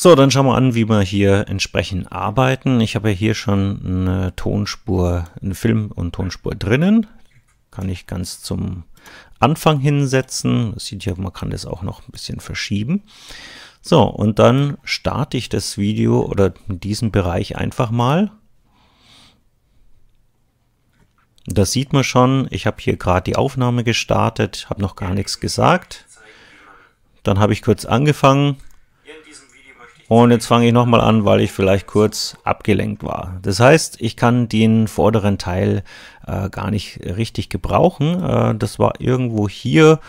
So, dann schauen wir an, wie wir hier entsprechend arbeiten. Ich habe ja hier schon eine Tonspur, einen Film und Tonspur drinnen. Kann ich ganz zum Anfang hinsetzen. Das sieht ja, man kann das auch noch ein bisschen verschieben. So, und dann starte ich das Video oder diesen Bereich einfach mal. Das sieht man schon. Ich habe hier gerade die Aufnahme gestartet, habe noch gar nichts gesagt. Dann habe ich kurz angefangen, und jetzt fange ich nochmal an, weil ich vielleicht kurz abgelenkt war. Das heißt, ich kann den vorderen Teil äh, gar nicht richtig gebrauchen. Äh, das war irgendwo hier,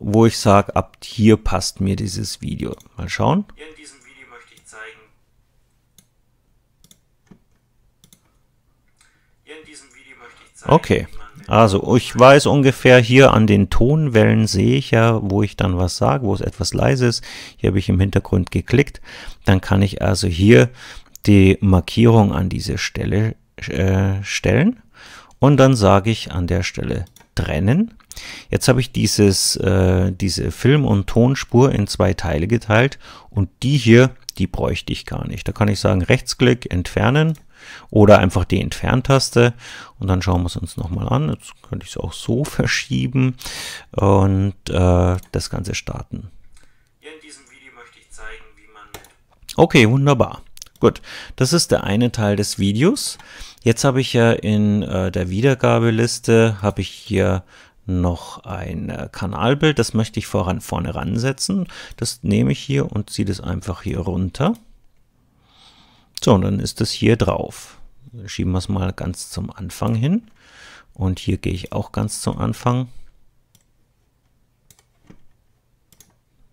wo ich sage, ab hier passt mir dieses Video. Mal schauen. In diesem Okay, also ich weiß ungefähr hier an den Tonwellen sehe ich ja, wo ich dann was sage, wo es etwas leise ist. Hier habe ich im Hintergrund geklickt. Dann kann ich also hier die Markierung an diese Stelle äh, stellen und dann sage ich an der Stelle trennen. Jetzt habe ich dieses, äh, diese Film- und Tonspur in zwei Teile geteilt und die hier, die bräuchte ich gar nicht. Da kann ich sagen Rechtsklick, entfernen oder einfach die Entferntaste und dann schauen wir es uns nochmal an. Jetzt könnte ich es auch so verschieben und äh, das Ganze starten. in diesem Video möchte ich Zeigen, wie man... okay, wunderbar. Gut, das ist der eine Teil des Videos. Jetzt habe ich ja in äh, der Wiedergabeliste, habe ich hier noch ein äh, Kanalbild, das möchte ich voran vorne ransetzen. Das nehme ich hier und ziehe das einfach hier runter. So, und dann ist das hier drauf. Schieben wir es mal ganz zum Anfang hin. Und hier gehe ich auch ganz zum Anfang.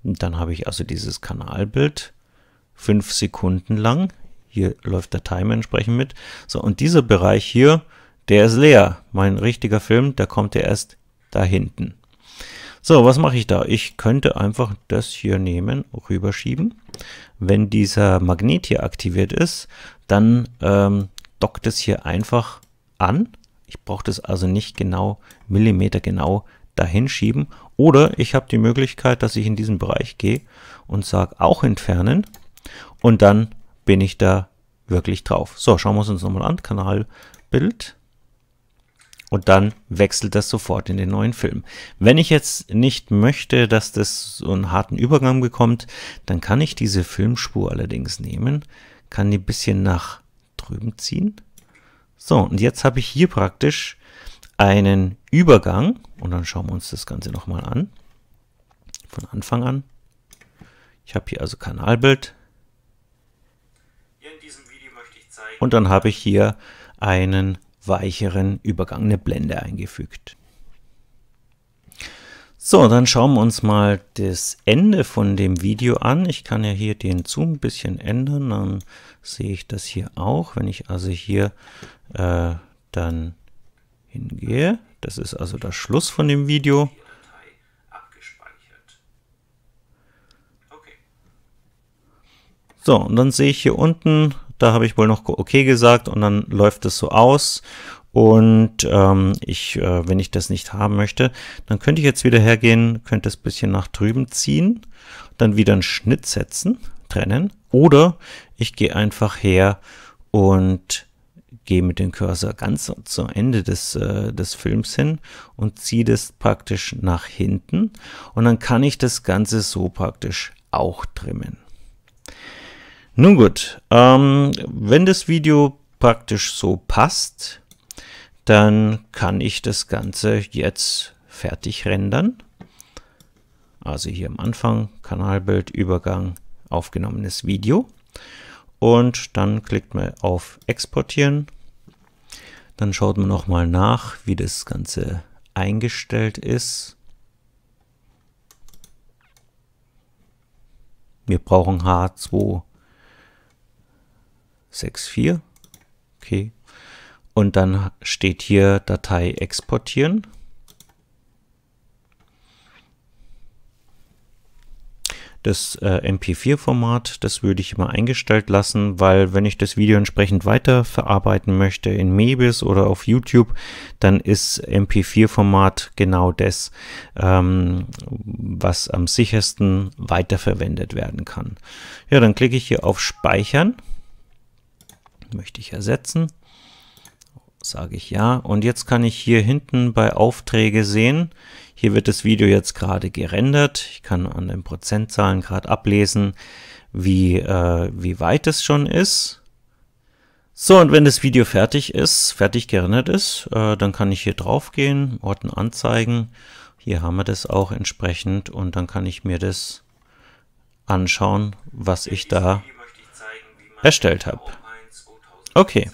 dann habe ich also dieses Kanalbild fünf Sekunden lang. Hier läuft der Time entsprechend mit. So, und dieser Bereich hier, der ist leer. Mein richtiger Film, der kommt er erst da hinten. So, was mache ich da? Ich könnte einfach das hier nehmen, rüberschieben. Wenn dieser Magnet hier aktiviert ist, dann ähm, dockt es hier einfach an. Ich brauche das also nicht genau, Millimeter genau dahin schieben. Oder ich habe die Möglichkeit, dass ich in diesen Bereich gehe und sage auch entfernen. Und dann bin ich da wirklich drauf. So, schauen wir uns uns nochmal an. Kanalbild und dann wechselt das sofort in den neuen Film. Wenn ich jetzt nicht möchte, dass das so einen harten Übergang bekommt, dann kann ich diese Filmspur allerdings nehmen, kann die ein bisschen nach drüben ziehen. So, und jetzt habe ich hier praktisch einen Übergang und dann schauen wir uns das Ganze nochmal an. Von Anfang an. Ich habe hier also Kanalbild. Und dann habe ich hier einen weicheren Übergang eine Blende eingefügt. So, dann schauen wir uns mal das Ende von dem Video an. Ich kann ja hier den Zoom ein bisschen ändern, dann sehe ich das hier auch. Wenn ich also hier äh, dann hingehe, das ist also der Schluss von dem Video. So, und dann sehe ich hier unten da habe ich wohl noch okay gesagt und dann läuft es so aus. Und ähm, ich, äh, wenn ich das nicht haben möchte, dann könnte ich jetzt wieder hergehen, könnte es bisschen nach drüben ziehen, dann wieder einen Schnitt setzen, trennen. Oder ich gehe einfach her und gehe mit dem Cursor ganz zum Ende des, äh, des Films hin und ziehe das praktisch nach hinten. Und dann kann ich das Ganze so praktisch auch trimmen. Nun gut, ähm, wenn das Video praktisch so passt, dann kann ich das Ganze jetzt fertig rendern. Also hier am Anfang Kanalbild, Übergang, aufgenommenes Video. Und dann klickt man auf Exportieren. Dann schaut man nochmal nach, wie das Ganze eingestellt ist. Wir brauchen H2 64. Okay. Und dann steht hier Datei exportieren. das äh, MP4-Format, das würde ich immer eingestellt lassen, weil wenn ich das Video entsprechend weiterverarbeiten möchte in Mebis oder auf YouTube, dann ist MP4-Format genau das, ähm, was am sichersten weiterverwendet werden kann. Ja, dann klicke ich hier auf Speichern möchte ich ersetzen. Sage ich ja. Und jetzt kann ich hier hinten bei Aufträge sehen, hier wird das Video jetzt gerade gerendert. Ich kann an den Prozentzahlen gerade ablesen, wie, äh, wie weit es schon ist. So, und wenn das Video fertig ist, fertig gerendert ist, äh, dann kann ich hier drauf gehen, Orten anzeigen. Hier haben wir das auch entsprechend und dann kann ich mir das anschauen, was ich da erstellt habe. Okay.